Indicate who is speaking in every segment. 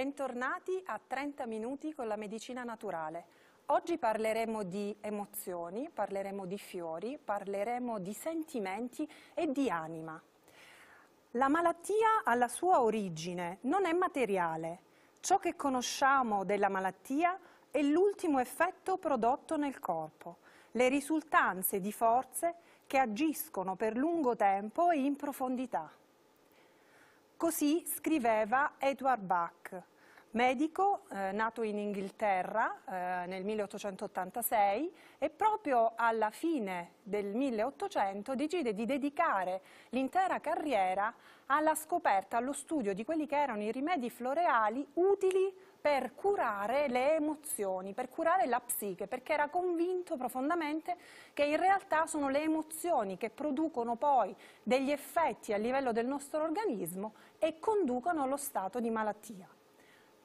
Speaker 1: Bentornati a 30 minuti con la medicina naturale. Oggi parleremo di emozioni, parleremo di fiori, parleremo di sentimenti e di anima. La malattia alla sua origine non è materiale. Ciò che conosciamo della malattia è l'ultimo effetto prodotto nel corpo, le risultanze di forze che agiscono per lungo tempo e in profondità. Così scriveva Edward Bach, Medico, eh, nato in Inghilterra eh, nel 1886 e proprio alla fine del 1800 decide di dedicare l'intera carriera alla scoperta, allo studio di quelli che erano i rimedi floreali utili per curare le emozioni, per curare la psiche, perché era convinto profondamente che in realtà sono le emozioni che producono poi degli effetti a livello del nostro organismo e conducono allo stato di malattia.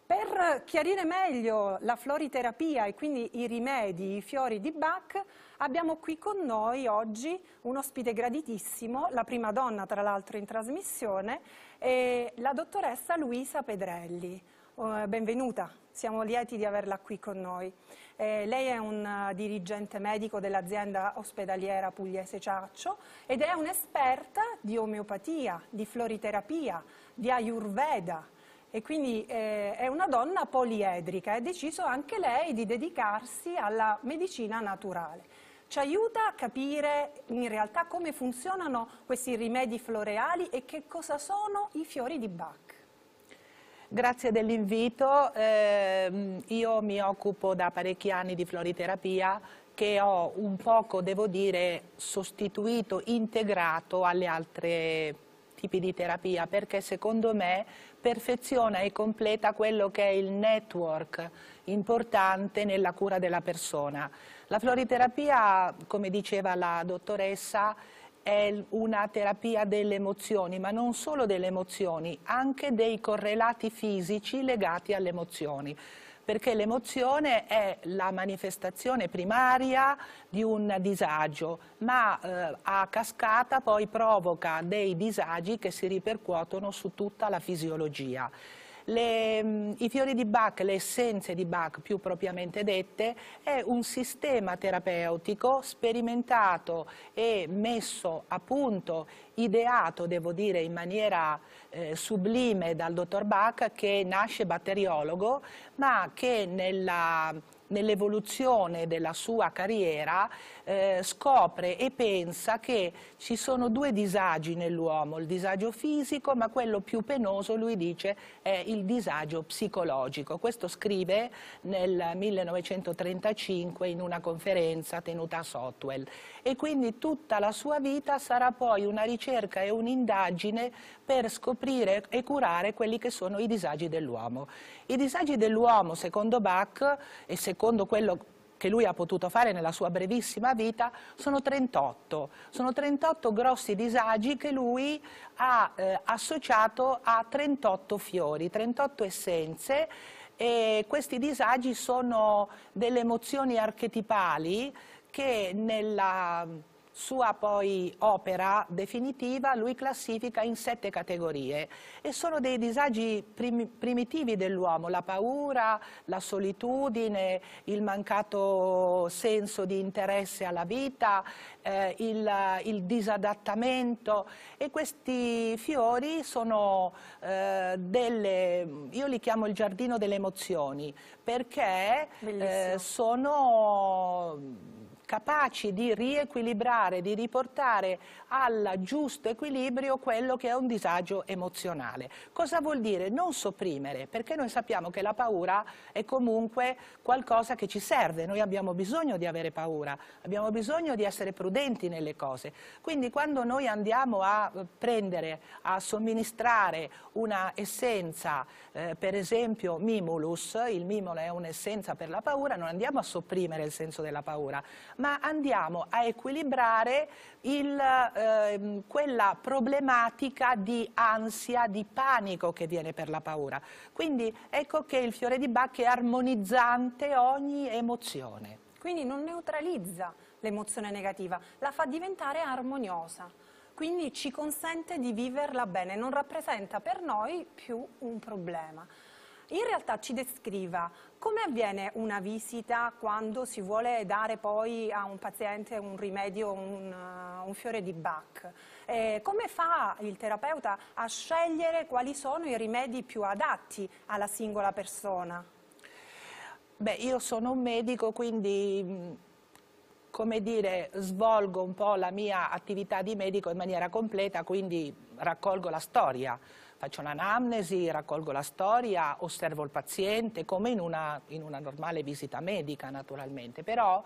Speaker 1: Per chiarire meglio la floriterapia e quindi i rimedi, i fiori di Bach, abbiamo qui con noi oggi un ospite graditissimo, la prima donna tra l'altro in trasmissione, la dottoressa Luisa Pedrelli. Eh, benvenuta, siamo lieti di averla qui con noi. Eh, lei è un eh, dirigente medico dell'azienda ospedaliera Pugliese Ciaccio ed è un'esperta di omeopatia, di floriterapia, di ayurveda, e quindi eh, è una donna poliedrica e ha deciso anche lei di dedicarsi alla medicina naturale. Ci aiuta a capire in realtà come funzionano questi rimedi floreali e che cosa sono i fiori di Bach.
Speaker 2: Grazie dell'invito, eh, io mi occupo da parecchi anni di floriterapia che ho un poco, devo dire, sostituito, integrato alle altre tipi di terapia perché secondo me perfeziona e completa quello che è il network importante nella cura della persona. La floriterapia, come diceva la dottoressa, è una terapia delle emozioni, ma non solo delle emozioni, anche dei correlati fisici legati alle emozioni perché l'emozione è la manifestazione primaria di un disagio, ma eh, a cascata poi provoca dei disagi che si ripercuotono su tutta la fisiologia. Le, mm, I fiori di Bach, le essenze di Bach più propriamente dette, è un sistema terapeutico sperimentato e messo a punto, ideato devo dire in maniera eh, sublime dal dottor Bach che nasce batteriologo ma che nella nell'evoluzione della sua carriera eh, scopre e pensa che ci sono due disagi nell'uomo, il disagio fisico ma quello più penoso lui dice è il disagio psicologico. Questo scrive nel 1935 in una conferenza tenuta a Sotwell e quindi tutta la sua vita sarà poi una ricerca e un'indagine per scoprire e curare quelli che sono i disagi dell'uomo. I disagi dell'uomo secondo Bach e secondo secondo quello che lui ha potuto fare nella sua brevissima vita, sono 38. Sono 38 grossi disagi che lui ha eh, associato a 38 fiori, 38 essenze e questi disagi sono delle emozioni archetipali che nella sua poi opera definitiva lui classifica in sette categorie e sono dei disagi prim primitivi dell'uomo, la paura, la solitudine, il mancato senso di interesse alla vita, eh, il, il, disadattamento e questi fiori sono eh, delle, io li chiamo il giardino delle emozioni perché eh, sono capaci di riequilibrare, di riportare al giusto equilibrio quello che è un disagio emozionale. Cosa vuol dire? Non sopprimere, perché noi sappiamo che la paura è comunque qualcosa che ci serve, noi abbiamo bisogno di avere paura, abbiamo bisogno di essere prudenti nelle cose. Quindi quando noi andiamo a eh, prendere, a somministrare una essenza, eh, per esempio mimulus, il mimolo è un'essenza per la paura, non andiamo a sopprimere il senso della paura, ma andiamo a equilibrare il, eh, quella problematica di ansia, di panico che viene per la paura. Quindi ecco che il
Speaker 1: fiore di Bach è armonizzante ogni emozione. Quindi non neutralizza l'emozione negativa, la fa diventare armoniosa quindi ci consente di viverla bene, non rappresenta per noi più un problema in realtà ci descriva come avviene una visita quando si vuole dare poi a un paziente un rimedio, un, uh, un fiore di Bach. Eh, come fa il terapeuta a scegliere quali sono i rimedi più adatti alla singola persona?
Speaker 2: Beh, io sono un medico, quindi come dire, svolgo un po' la mia attività di medico in maniera completa, quindi raccolgo la storia faccio un'anamnesi, raccolgo la storia, osservo il paziente, come in una, in una normale visita medica naturalmente, però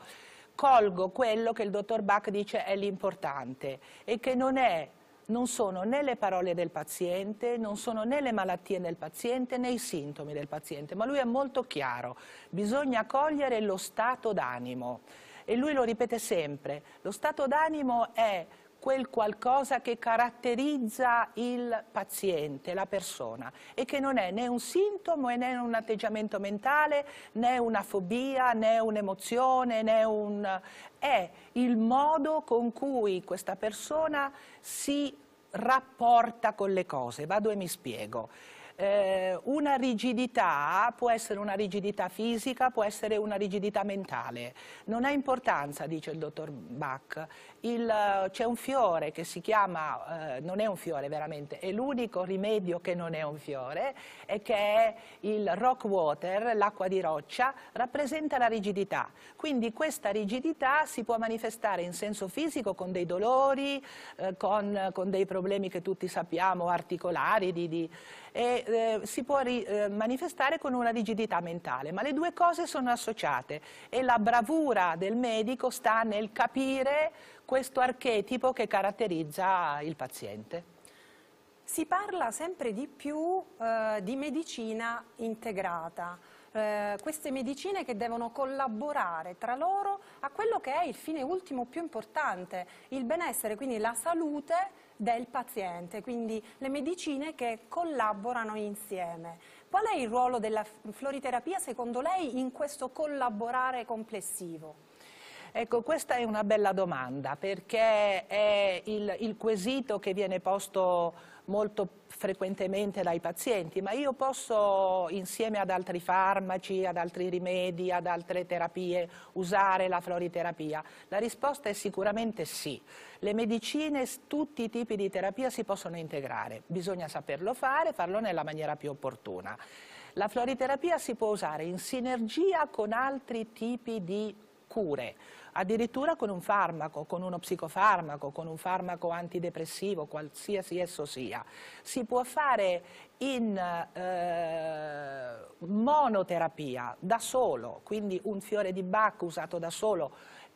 Speaker 2: colgo quello che il dottor Bach dice è l'importante e che non è non sono né le parole del paziente, non sono né le malattie del paziente né i sintomi del paziente, ma lui è molto chiaro, bisogna cogliere lo stato d'animo e lui lo ripete sempre, lo stato d'animo è quel qualcosa che caratterizza il paziente, la persona, e che non è né un sintomo né un atteggiamento mentale, né una fobia, né un'emozione, né un... è il modo con cui questa persona si rapporta con le cose. Vado e mi spiego. Eh, una rigidità può essere una rigidità fisica, può essere una rigidità mentale. Non ha importanza, dice il dottor Bach, c'è un fiore che si chiama, eh, non è un fiore veramente, è l'unico rimedio che non è un fiore, e che è il rock water, l'acqua di roccia, rappresenta la rigidità. Quindi questa rigidità si può manifestare in senso fisico con dei dolori, eh, con, con, dei problemi che tutti sappiamo, articolari, di, di, e eh, si può ri, eh, manifestare con una rigidità mentale, ma le due cose sono associate e la bravura del medico sta nel capire questo archetipo che caratterizza il paziente.
Speaker 1: Si parla sempre di più eh, di medicina integrata, eh, queste medicine che devono collaborare tra loro a quello che è il fine ultimo più importante, il benessere, quindi la salute del paziente, quindi le medicine che collaborano insieme. Qual è il ruolo della floriterapia secondo lei in questo collaborare complessivo? Ecco,
Speaker 2: questa è una bella domanda perché è il, il quesito che viene posto molto frequentemente dai pazienti, ma io posso insieme ad altri farmaci, ad altri rimedi, ad altre terapie usare la floriterapia? La risposta è sicuramente sì. Le medicine, tutti i tipi di terapia si possono integrare, bisogna saperlo fare, farlo nella maniera più opportuna. La floriterapia si può usare in sinergia con altri tipi di cure, addirittura con un farmaco, con uno psicofarmaco, con un farmaco antidepressivo, qualsiasi esso sia. Si può fare in eh, monoterapia da solo, quindi un fiore di Bach usato da solo.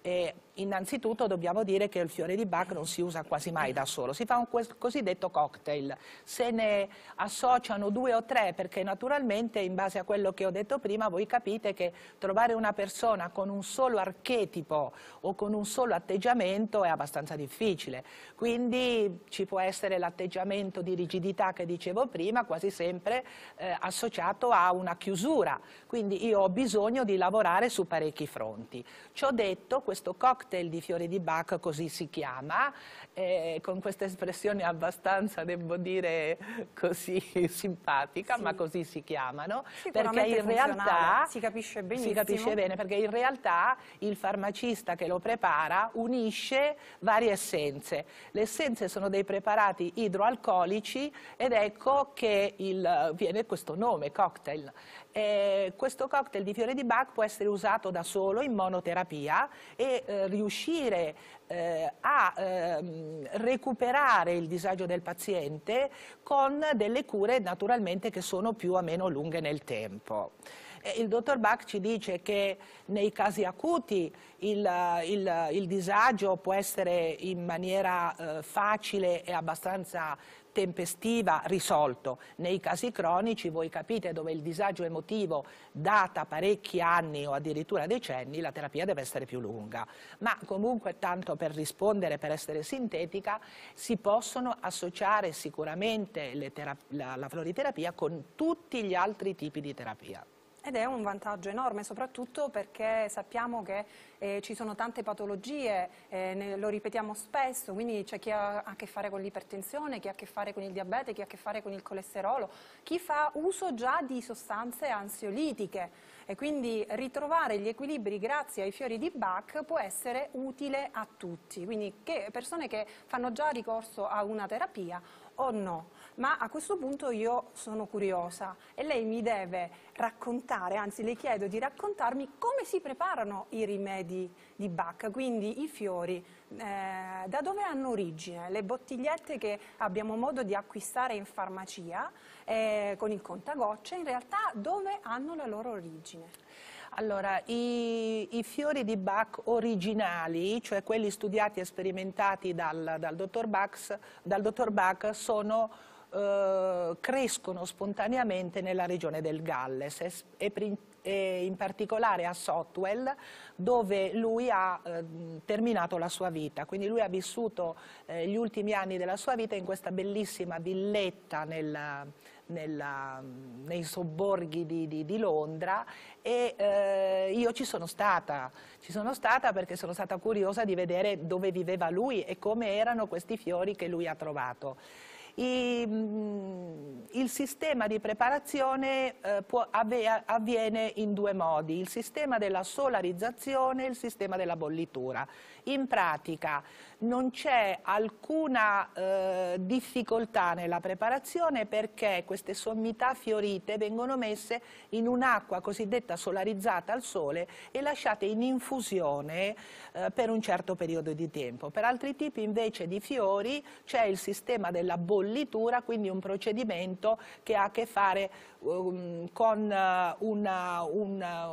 Speaker 2: Eh, Innanzitutto dobbiamo dire che il fiore di Bach non si usa quasi mai da solo, si fa un cosiddetto cocktail, se ne associano due o tre perché naturalmente in base a quello che ho detto prima voi capite che trovare una persona con un solo archetipo o con un solo atteggiamento è abbastanza difficile, quindi ci può essere l'atteggiamento di rigidità che dicevo prima quasi sempre eh, associato a una chiusura, quindi io ho bisogno di lavorare su parecchi fronti. Ciò detto questo cocktail cocktail di fiori di Bach, così si chiama, eh, con questa espressione abbastanza, devo dire, così simpatica, sì. ma così si chiamano, perché in realtà si capisce benissimo. Si capisce bene, perché in realtà il farmacista che lo prepara unisce varie essenze. Le essenze sono dei preparati idroalcolici ed ecco che il, viene questo nome, cocktail eh, questo cocktail di fiore di Bach può essere usato da solo in monoterapia e eh, riuscire eh, a ehm, recuperare il disagio del paziente con delle cure naturalmente che sono più o meno lunghe nel tempo il dottor Bach ci dice che nei casi acuti il, il, il disagio può essere in maniera eh, facile e abbastanza tempestiva risolto. Nei casi cronici voi capite dove il disagio emotivo data parecchi anni o addirittura decenni la terapia deve essere più lunga. Ma comunque tanto per rispondere, per essere sintetica, si possono associare sicuramente la, la floriterapia con tutti gli altri tipi di terapia.
Speaker 1: Ed è un vantaggio enorme, soprattutto perché sappiamo che eh, ci sono tante patologie, eh, ne, lo ripetiamo spesso, quindi c'è chi ha a che fare con l'ipertensione, chi ha a che fare con il diabete, chi ha a che fare con il colesterolo, chi fa uso già di sostanze ansiolitiche e quindi ritrovare gli equilibri grazie ai fiori di Bach può essere utile a tutti, quindi che persone che fanno già ricorso a una terapia o no ma a questo punto io sono curiosa e lei mi deve raccontare, anzi le chiedo di raccontarmi come si preparano i rimedi di Bach, quindi i fiori, eh, da dove hanno origine, le bottigliette che abbiamo modo di acquistare in farmacia eh, con il contagocce, in realtà dove hanno la loro origine?
Speaker 2: Allora, i, i, fiori di Bach originali, cioè quelli studiati e sperimentati dal, dal dottor Bach, dal dottor Bach sono eh, crescono spontaneamente nella regione del Galles e, e, in particolare a Sotwell dove lui ha eh, terminato la sua vita. Quindi lui ha vissuto eh, gli ultimi anni della sua vita in questa bellissima villetta nel, nella, nei sobborghi di, di, di Londra e eh, io ci sono stata, ci sono stata perché sono stata curiosa di vedere dove viveva lui e come erano questi fiori che lui ha trovato. I, mm, il sistema di preparazione eh, può, avve, avviene in due modi, il sistema della solarizzazione e il sistema della bollitura. In pratica non c'è alcuna eh, difficoltà nella preparazione perché queste sommità fiorite vengono messe in un'acqua cosiddetta solarizzata al sole e lasciate in infusione eh, per un certo periodo di tempo. Per altri tipi invece di fiori c'è il sistema della bollitura, quindi un procedimento che ha a che fare um, con uh, una, una,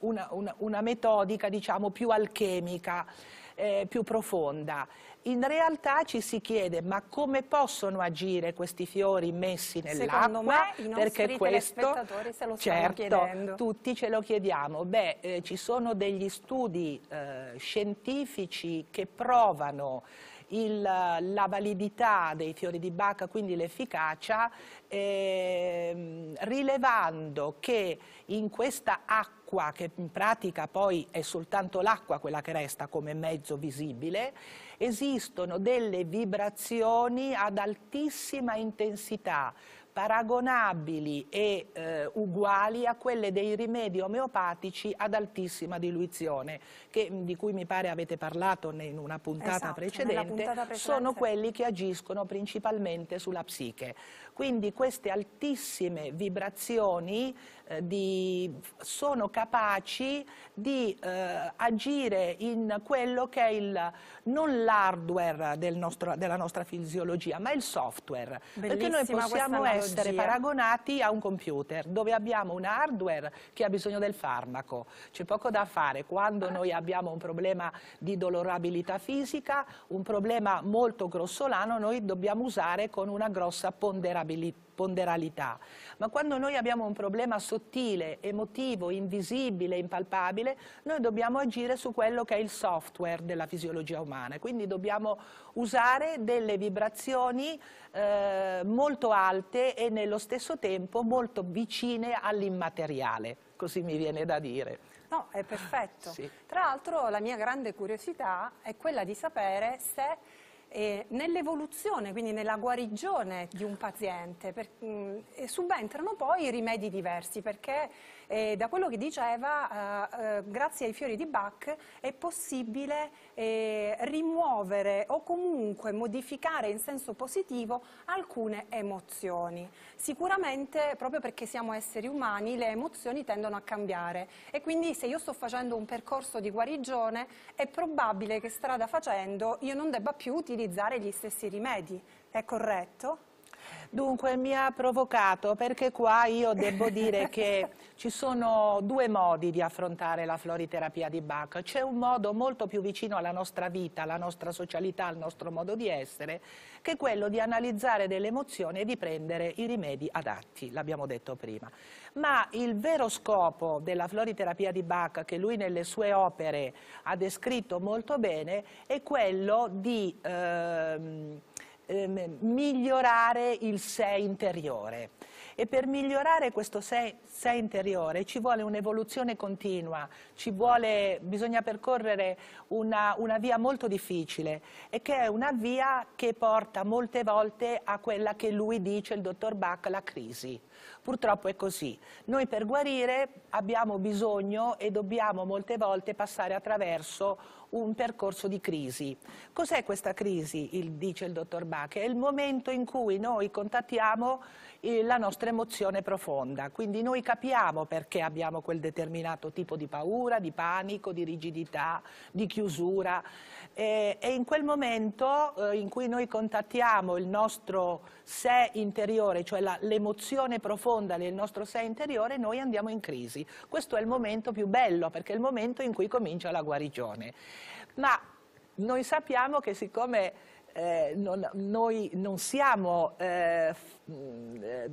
Speaker 2: una, una metodica diciamo, più alchemica eh, più profonda. In realtà ci si chiede ma come possono agire questi fiori messi nell'acqua? Perché questo,
Speaker 1: se lo certo, chiedendo. tutti
Speaker 2: ce lo chiediamo. Beh, eh, ci sono degli studi eh, scientifici che provano il, la validità dei fiori di Bacca, quindi l'efficacia, eh, rilevando che in questa acqua l'acqua che in pratica poi è soltanto l'acqua quella che resta come mezzo visibile, esistono delle vibrazioni ad altissima intensità paragonabili e eh, uguali a quelle dei rimedi omeopatici ad altissima diluizione, che, mm, di cui mi pare avete parlato in una puntata, esatto, precedente, puntata precedente, sono quelli che agiscono principalmente sulla psiche. Quindi queste altissime vibrazioni eh, di, sono capaci di eh, agire in quello che è il, non l'hardware del della nostra fisiologia, ma il software. Bellissima perché noi possiamo essere paragonati a un computer dove abbiamo un hardware che ha bisogno del farmaco. C'è poco da fare quando noi abbiamo un problema di dolorabilità fisica, un problema molto grossolano, noi dobbiamo usare con una grossa ponderabilità ponderalità, ma quando noi abbiamo un problema sottile, emotivo, invisibile, impalpabile, noi dobbiamo agire su quello che è il software della fisiologia umana, quindi dobbiamo usare delle vibrazioni eh, molto alte e nello stesso tempo molto vicine all'immateriale, così mi viene da dire.
Speaker 1: No, è perfetto. Sì. Tra l'altro la mia grande curiosità è quella di sapere se eh, nell'evoluzione, quindi nella guarigione di un paziente, per, mh, mm, subentrano poi rimedi diversi perché e da quello che diceva, eh, eh, grazie ai fiori di Bach è possibile eh, rimuovere o comunque modificare in senso positivo alcune emozioni. Sicuramente, proprio perché siamo esseri umani, le emozioni tendono a cambiare e quindi se io sto facendo un percorso di guarigione è probabile che strada facendo io non debba più utilizzare gli stessi rimedi. È corretto?
Speaker 2: Dunque mi ha provocato perché qua io devo dire che ci sono due modi di affrontare la floriterapia di Bach. C'è un modo molto più vicino alla nostra vita, alla nostra socialità, al nostro modo di essere, che è quello di analizzare delle emozioni e di prendere i rimedi adatti, l'abbiamo detto prima. Ma il vero scopo della floriterapia di Bach, che lui nelle sue opere ha descritto molto bene, è quello di... Ehm, ehm, migliorare il sé interiore e per migliorare questo sé, sé interiore ci vuole un'evoluzione continua, vuole, bisogna percorrere una, una via molto difficile e che è una via che porta molte volte a quella che lui dice, il dottor Bach, la crisi. Purtroppo è così. Noi per guarire abbiamo bisogno e dobbiamo molte volte passare attraverso un percorso di crisi. Cos'è questa crisi, il, dice il dottor Bach? È il momento in cui noi contattiamo eh, la nostra emozione profonda, quindi noi capiamo perché abbiamo quel determinato tipo di paura, di panico, di rigidità, di chiusura eh, e in quel momento eh, in cui noi contattiamo il nostro sé interiore, cioè l'emozione profonda, profonda nel nostro sé interiore, noi andiamo in crisi. Questo è il momento più bello, perché è il momento in cui comincia la guarigione. Ma noi sappiamo che siccome eh, non, noi non siamo eh, mm, eh,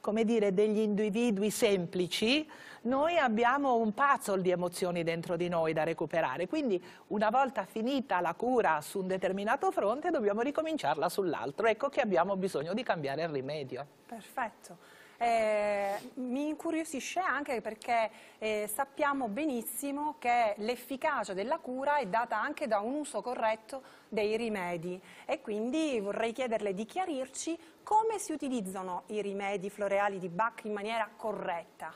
Speaker 2: come dire, degli individui semplici, noi abbiamo un puzzle di emozioni dentro di noi da recuperare, quindi una volta finita la cura su un determinato fronte dobbiamo ricominciarla sull'altro, ecco che abbiamo bisogno di cambiare il rimedio.
Speaker 1: Perfetto eh, mi incuriosisce anche perché eh, sappiamo benissimo che l'efficacia della cura è data anche da un uso corretto dei rimedi e quindi vorrei chiederle di chiarirci come si utilizzano i rimedi floreali di Bach in maniera corretta.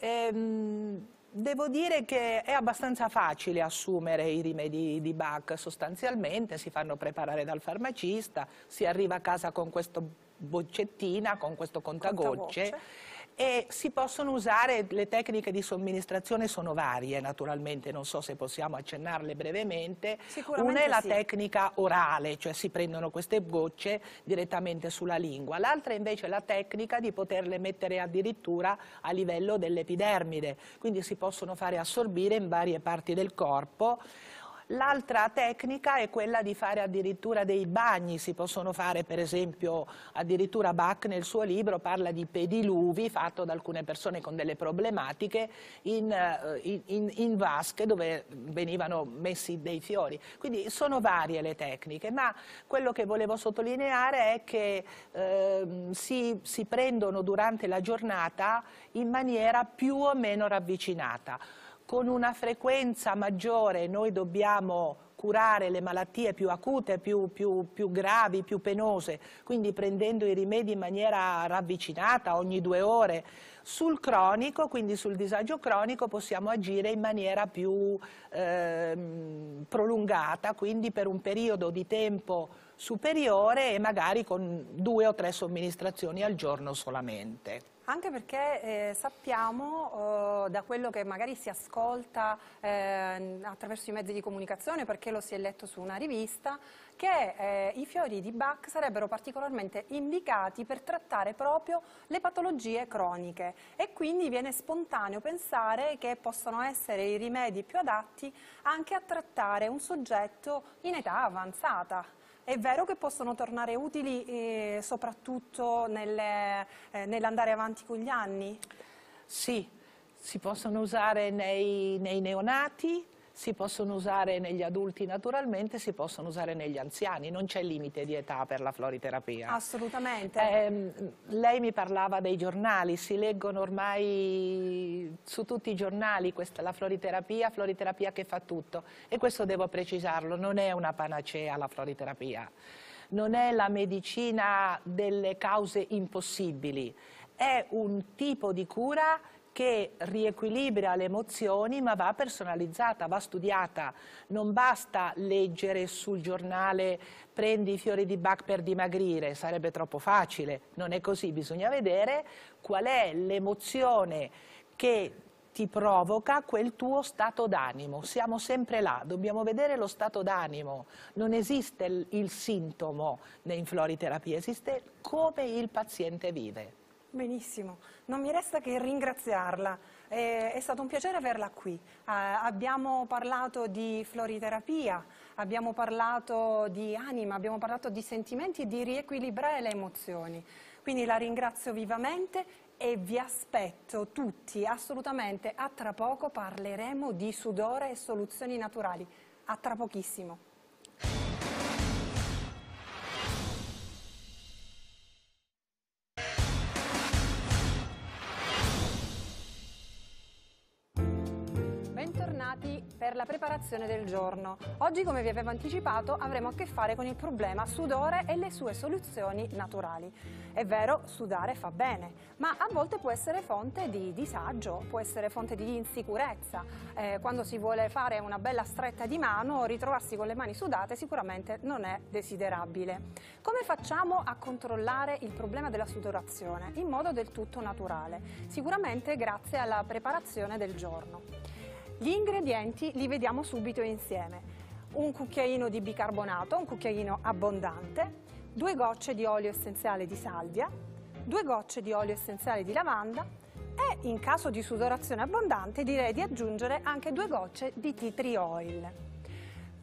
Speaker 2: Ehm Devo dire che è abbastanza facile assumere i rimedi di Bach, sostanzialmente si fanno preparare dal farmacista, si arriva a casa con questa boccettina, con questo contagocce. contagocce e si possono usare le tecniche di somministrazione sono varie naturalmente non so se possiamo accennarle brevemente una è la sì. tecnica orale cioè si prendono queste gocce direttamente sulla lingua l'altra invece è la tecnica di poterle mettere addirittura a livello dell'epidermide quindi si possono fare assorbire in varie parti del corpo L'altra tecnica è quella di fare addirittura dei bagni, si possono fare per esempio addirittura Bach nel suo libro parla di pediluvi fatto da alcune persone con delle problematiche in, eh, in, in, vasche dove venivano messi dei fiori. Quindi sono varie le tecniche, ma quello che volevo sottolineare è che eh, si, si prendono durante la giornata in maniera più o meno ravvicinata con una frequenza maggiore noi dobbiamo curare le malattie più acute, più, più, più, gravi, più penose, quindi prendendo i rimedi in maniera ravvicinata ogni due ore. Sul cronico, quindi sul disagio cronico, possiamo agire in maniera più eh, prolungata, quindi per un periodo di tempo superiore e magari con due o tre somministrazioni al giorno solamente.
Speaker 1: Anche perché eh, sappiamo eh, da quello che magari si ascolta eh, attraverso i mezzi di comunicazione, perché lo si è letto su una rivista, che eh, i fiori di Bach sarebbero particolarmente indicati per trattare proprio le patologie croniche e quindi viene spontaneo pensare che possono essere i rimedi più adatti anche a trattare un soggetto in età avanzata. È vero che possono tornare utili eh, soprattutto nelle, eh, nell'andare avanti con gli anni? Sì,
Speaker 2: si possono usare nei, nei neonati, si possono usare negli adulti naturalmente, si possono usare negli anziani, non c'è limite di età per la floriterapia. Assolutamente. Eh, lei mi parlava dei giornali, si leggono ormai su tutti i giornali questa, la floriterapia, floriterapia che fa tutto e questo devo precisarlo, non è una panacea la floriterapia non è la medicina delle cause impossibili, è un tipo di cura che riequilibra le emozioni ma va personalizzata, va studiata. Non basta leggere sul giornale prendi i fiori di Bach per dimagrire, sarebbe troppo facile. Non è così, bisogna vedere qual è l'emozione che ti provoca quel tuo stato d'animo. Siamo sempre là, dobbiamo vedere lo stato d'animo. Non esiste il, il sintomo in floriterapia,
Speaker 1: esiste come il paziente vive. Benissimo, non mi resta che ringraziarla. Eh, è stato un piacere averla qui. Eh, abbiamo parlato di floriterapia, abbiamo parlato di anima, abbiamo parlato di sentimenti e di riequilibrare le emozioni. Quindi la ringrazio vivamente e vi aspetto tutti assolutamente. A tra poco parleremo di sudore e soluzioni naturali. A tra pochissimo. la preparazione del giorno. Oggi, come vi avevo anticipato, avremo a che fare con il problema sudore e le sue soluzioni naturali. È vero, sudare fa bene, ma a volte può essere fonte di disagio, può essere fonte di insicurezza. Eh, quando si vuole fare una bella stretta di mano, ritrovarsi con le mani sudate sicuramente non è desiderabile. Come facciamo a controllare il problema della sudorazione? In modo del tutto naturale, sicuramente grazie alla preparazione del giorno. Gli ingredienti li vediamo subito insieme. Un cucchiaino di bicarbonato, un cucchiaino abbondante, due gocce di olio essenziale di salvia, due gocce di olio essenziale di lavanda e, in caso di sudorazione abbondante, direi di aggiungere anche due gocce di tea tree oil.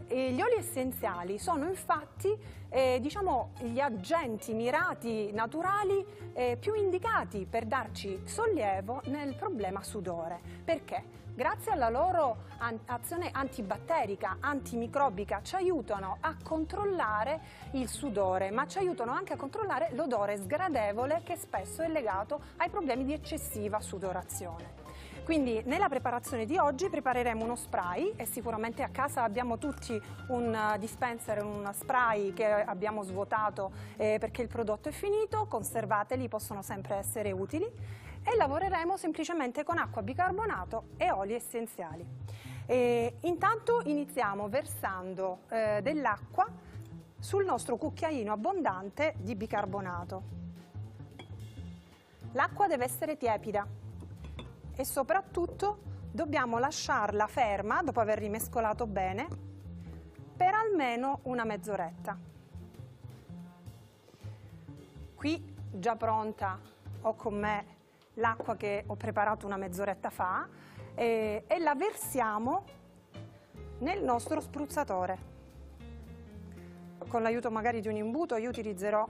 Speaker 1: E gli oli essenziali sono infatti eh, diciamo, gli agenti mirati naturali eh, più indicati per darci sollievo nel problema sudore. Perché? grazie alla loro an azione antibatterica, antimicrobica, ci aiutano a controllare il sudore, ma ci aiutano anche a controllare l'odore sgradevole che spesso è legato ai problemi di eccessiva sudorazione. Quindi nella preparazione di oggi prepareremo uno spray e sicuramente a casa abbiamo tutti un dispenser, un spray che abbiamo svuotato eh, perché il prodotto è finito, conservateli, possono sempre essere utili e lavoreremo semplicemente con acqua, bicarbonato e oli essenziali. E intanto iniziamo versando eh, dell'acqua sul nostro cucchiaino abbondante di bicarbonato. L'acqua deve essere tiepida e soprattutto dobbiamo lasciarla ferma dopo aver rimescolato bene per almeno una mezz'oretta. Qui già pronta ho con me l'acqua che ho preparato una mezz'oretta fa e, e la versiamo nel nostro spruzzatore. Con l'aiuto magari di un imbuto io utilizzerò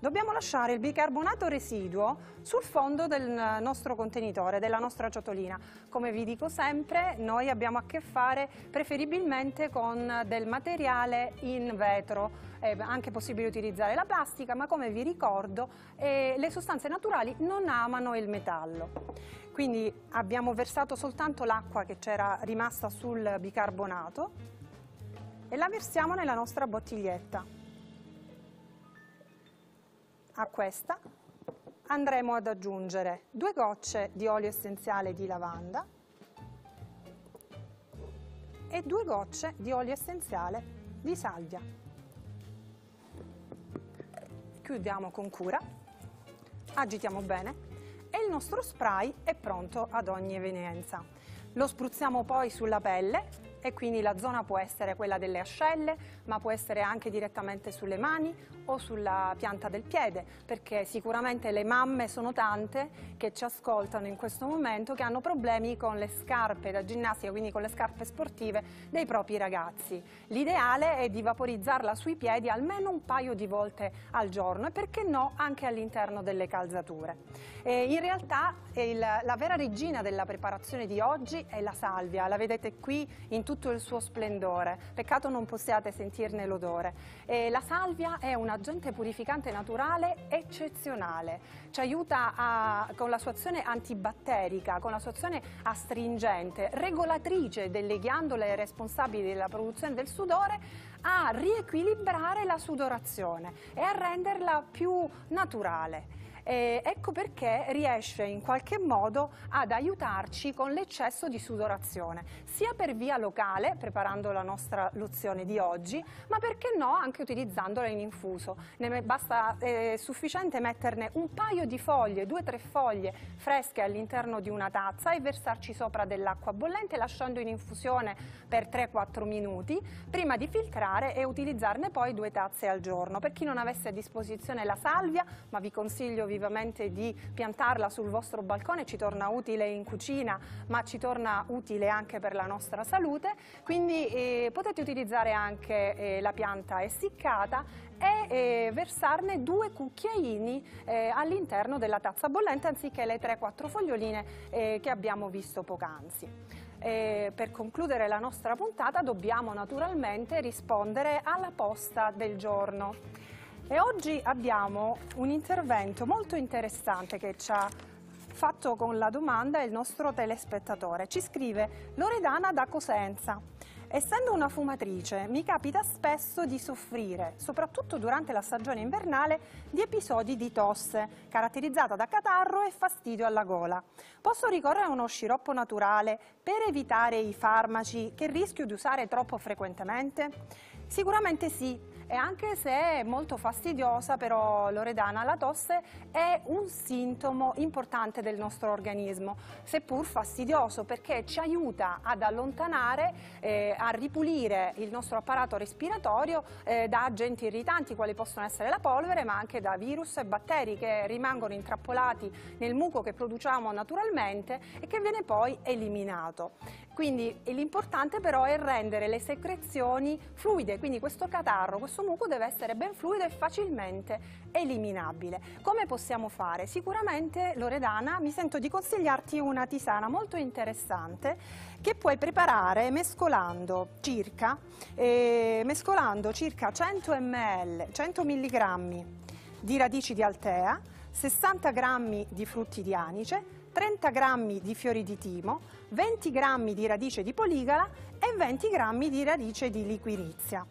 Speaker 1: dobbiamo lasciare il bicarbonato residuo sul fondo del nostro contenitore, della nostra ciotolina. Come vi dico sempre, noi abbiamo a che fare preferibilmente con del materiale in vetro, è anche possibile utilizzare la plastica, ma come vi ricordo eh, le sostanze naturali non amano il metallo. Quindi abbiamo versato soltanto l'acqua che c'era rimasta sul bicarbonato e la versiamo nella nostra bottiglietta. A questa andremo ad aggiungere due gocce di olio essenziale di lavanda e due gocce di olio essenziale di salvia. Chiudiamo con cura, agitiamo bene e il nostro spray è pronto ad ogni evenienza. Lo spruzziamo poi sulla pelle e quindi la zona può essere quella delle ascelle, ma può essere anche direttamente sulle mani o sulla pianta del piede, perché sicuramente le mamme sono tante che ci ascoltano in questo momento che hanno problemi con le scarpe da ginnastica, quindi con le scarpe sportive dei propri ragazzi. L'ideale è di vaporizzarla sui piedi almeno un paio di volte al giorno e perché no anche all'interno delle calzature. E in realtà il, la vera regina della preparazione di oggi è la salvia, la vedete qui in tutto il suo splendore. Peccato non possiate sentirne l'odore. la salvia è un agente purificante naturale eccezionale. Ci aiuta a, con la sua azione antibatterica, con la sua azione astringente, regolatrice delle ghiandole responsabili della produzione del sudore, a riequilibrare la sudorazione e a renderla più naturale. Eh, ecco perché riesce in qualche modo ad aiutarci con l'eccesso di sudorazione, sia per via locale, preparando la nostra lozione di oggi, ma perché no anche utilizzandola in infuso. Ne basta, è eh, sufficiente metterne un paio di foglie, due o tre foglie fresche all'interno di una tazza e versarci sopra dell'acqua bollente lasciando in infusione per 3-4 minuti prima di filtrare e utilizzarne poi due tazze al giorno. Per chi non avesse a disposizione la salvia, ma vi consiglio vi effettivamente di piantarla sul vostro balcone, ci torna utile in cucina ma ci torna utile anche per la nostra salute, quindi eh, potete utilizzare anche eh, la pianta essiccata e eh, versarne due cucchiaini eh, all'interno della tazza bollente anziché le 3-4 foglioline eh, che abbiamo visto poc'anzi. E eh, per concludere la nostra puntata dobbiamo naturalmente rispondere alla posta del giorno. E oggi abbiamo un intervento molto interessante che ci ha fatto con la domanda il nostro telespettatore. Ci scrive Loredana da Cosenza. Essendo una fumatrice, mi capita spesso di soffrire, soprattutto durante la stagione invernale, di episodi di tosse, caratterizzata da catarro e fastidio alla gola. Posso ricorrere a uno sciroppo naturale per evitare i farmaci che rischio di usare troppo frequentemente? Sicuramente sì, e anche se è molto fastidiosa però Loredana la tosse è un sintomo importante del nostro organismo seppur fastidioso perché ci aiuta ad allontanare eh, a ripulire il nostro apparato respiratorio eh, da agenti irritanti quali possono essere la polvere ma anche da virus e batteri che rimangono intrappolati nel muco che produciamo naturalmente e che viene poi eliminato quindi l'importante però è rendere le secrezioni fluide quindi questo catarro questo questo muco deve essere ben fluido e facilmente eliminabile. Come possiamo fare? Sicuramente, Loredana, mi sento di consigliarti una tisana molto interessante che puoi preparare mescolando circa, eh, mescolando circa 100 ml, 100 mg di radici di altea, 60 g di frutti di anice, 30 g di fiori di timo, 20 g di radice di poligala e 20 g di radice di liquirizia.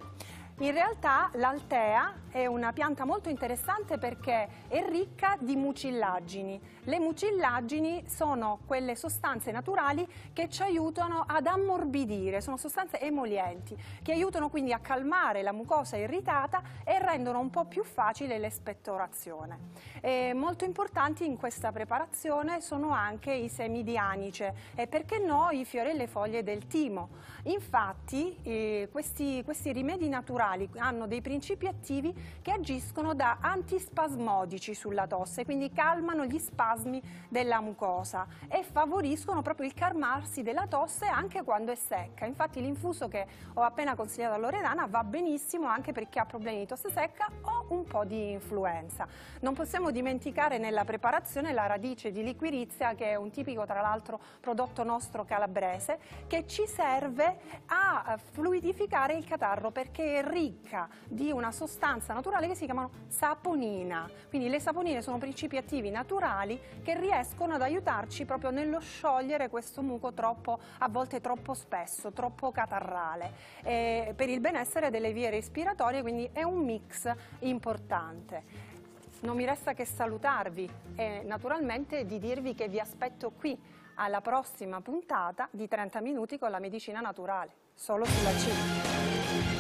Speaker 1: In realtà l'altea è una pianta molto interessante perché è ricca di mucillaggini. Le mucillaggini sono quelle sostanze naturali che ci aiutano ad ammorbidire, sono sostanze emolienti, che aiutano quindi a calmare la mucosa irritata e rendono un po' più facile l'espettorazione. molto importanti in questa preparazione sono anche i semi di anice e perché no i fiori e le foglie del timo. Infatti eh, questi, questi rimedi naturali quali hanno dei principi attivi che agiscono da antispasmodici sulla tosse, quindi calmano gli spasmi della mucosa e favoriscono proprio il calmarsi della tosse anche quando è secca. Infatti l'infuso che ho appena consigliato a Loredana va benissimo anche per chi ha problemi di tosse secca o un po' di influenza. Non possiamo dimenticare nella preparazione la radice di liquirizia che è un tipico tra l'altro prodotto nostro calabrese che ci serve a fluidificare il catarro perché è ricca di una sostanza naturale che si chiamano saponina. Quindi le saponine sono principi attivi naturali che riescono ad aiutarci proprio nello sciogliere questo muco troppo, a volte troppo spesso, troppo catarrale, eh, per il benessere delle vie respiratorie, quindi è un mix importante. Non mi resta che salutarvi e naturalmente di dirvi che vi aspetto qui alla prossima puntata di 30 minuti con la medicina naturale, solo sulla C.